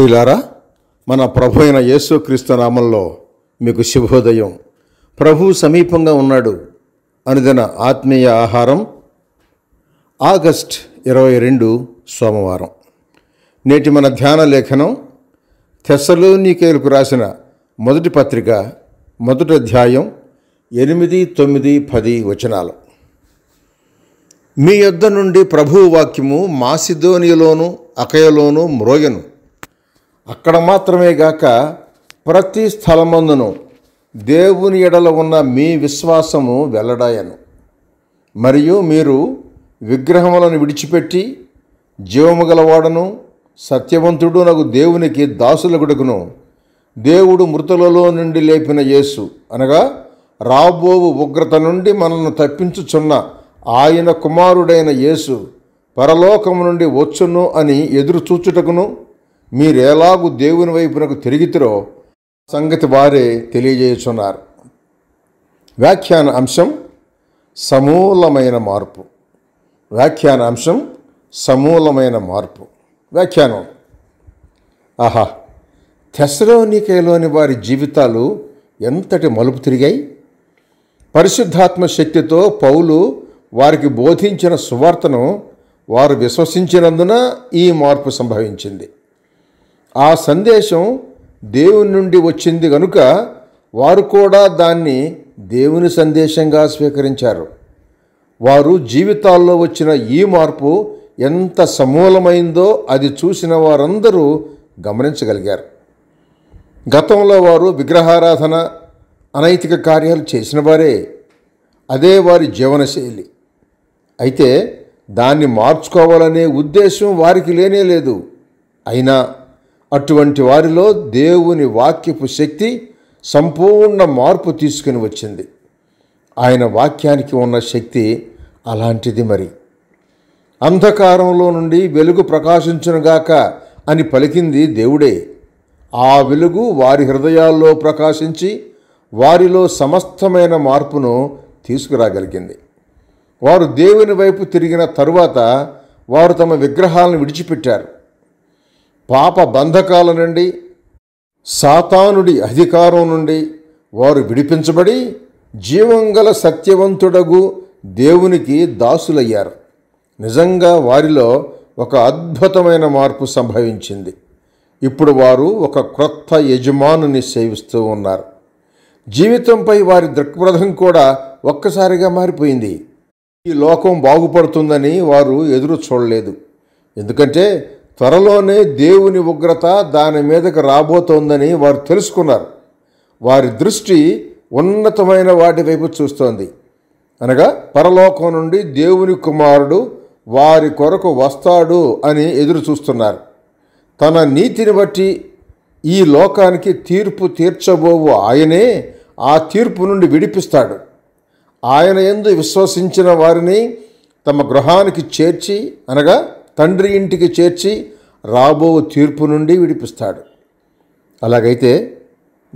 ప్రియులారా మన ప్రభు అయిన యేసుక్రీస్తు నామంలో మీకు శుభోదయం ప్రభు సమీపంగా ఉన్నాడు అనుదిన ఆత్మీయ ఆహారం ఆగస్ట్ ఇరవై రెండు సోమవారం నేటి మన ధ్యాన లేఖనం తెస్సలోనికేలకు రాసిన మొదటి పత్రిక మొదటి అధ్యాయం ఎనిమిది తొమ్మిది పది వచనాలు మీ యొద్ద నుండి ప్రభువు వాక్యము మాసిధోనియలోను అకయలోను మ్రోయను అక్కడ మాత్రమే గాక ప్రతి స్థలమందును దేవుని ఎడల ఉన్న మీ విశ్వాసము వెల్లడాయను మరియు మీరు విగ్రహములను విడిచిపెట్టి జీవము గలవాడను సత్యవంతుడు నాకు దేవునికి గుడుకును దేవుడు మృతులలో నుండి లేపిన యేసు అనగా రాబోవు ఉగ్రత నుండి మనల్ని తప్పించుచున్న ఆయన కుమారుడైన యేసు పరలోకము నుండి వచ్చును అని ఎదురు చూచుటకును మీరేలాగు దేవుని వైపునకు తిరిగితురో సంగతి వారే తెలియజేస్తున్నారు వ్యాఖ్యాన అంశం సమూలమైన మార్పు వ్యాఖ్యాన అంశం సమూలమైన మార్పు వ్యాఖ్యానం ఆహా తెసలోనికలోని వారి జీవితాలు ఎంతటి మలుపు తిరిగాయి పరిశుద్ధాత్మ శక్తితో పౌలు వారికి బోధించిన సువార్తను వారు విశ్వసించినందున ఈ మార్పు సంభవించింది ఆ సందేశం దేవుని నుండి వచ్చింది కనుక వారు కూడా దాన్ని దేవుని సందేశంగా స్వీకరించారు వారు జీవితాల్లో వచ్చిన ఈ మార్పు ఎంత సమూలమైందో అది చూసిన వారందరూ గమనించగలిగారు గతంలో వారు విగ్రహారాధన అనైతిక కార్యాలు చేసిన వారే అదే వారి జీవనశైలి అయితే దాన్ని మార్చుకోవాలనే ఉద్దేశం వారికి లేనే లేదు అయినా అటువంటి వారిలో దేవుని వాక్యపు శక్తి సంపూర్ణ మార్పు తీసుకుని వచ్చింది ఆయన వాక్యానికి ఉన్న శక్తి అలాంటిది మరి అంధకారంలో నుండి వెలుగు ప్రకాశించునుగాక అని పలికింది దేవుడే ఆ వెలుగు వారి హృదయాల్లో ప్రకాశించి వారిలో సమస్తమైన మార్పును తీసుకురాగలిగింది వారు దేవుని వైపు తిరిగిన తరువాత వారు తమ విగ్రహాలను విడిచిపెట్టారు పాప బంధకాల నుండి సాతానుడి అధికారం నుండి వారు విడిపించబడి జీవంగల సత్యవంతుడగు దేవునికి దాసులయ్యారు నిజంగా వారిలో ఒక అద్భుతమైన మార్పు సంభవించింది ఇప్పుడు వారు ఒక క్రొత్త యజమానుని సేవిస్తూ ఉన్నారు జీవితంపై వారి దృక్పథం కూడా ఒక్కసారిగా మారిపోయింది ఈ లోకం బాగుపడుతుందని వారు ఎదురు చూడలేదు ఎందుకంటే త్వరలోనే దేవుని ఉగ్రత దాని మీదకు రాబోతోందని వారు తెలుసుకున్నారు వారి దృష్టి ఉన్నతమైన వాటి వైపు చూస్తోంది అనగా పరలోకం నుండి దేవుని కుమారుడు వారి కొరకు వస్తాడు అని ఎదురు చూస్తున్నారు తన నీతిని బట్టి ఈ లోకానికి తీర్పు తీర్చబోవు ఆయనే ఆ తీర్పు నుండి విడిపిస్తాడు ఆయన ఎందు విశ్వసించిన వారిని తమ గృహానికి చేర్చి అనగా తండ్రి ఇంటికి చేర్చి రాబో తీర్పు నుండి విడిపిస్తాడు అలాగైతే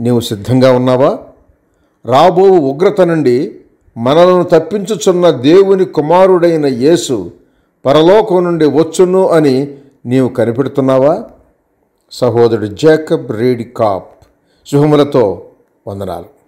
నీవు సిద్ధంగా ఉన్నావా రాబో ఉగ్రత నుండి మనలను తప్పించుచున్న దేవుని కుమారుడైన యేసు పరలోకం నుండి వచ్చును అని నీవు కనిపెడుతున్నావా సహోదరుడు జాకబ్ రేడి కాప్ శుభములతో వందనాలు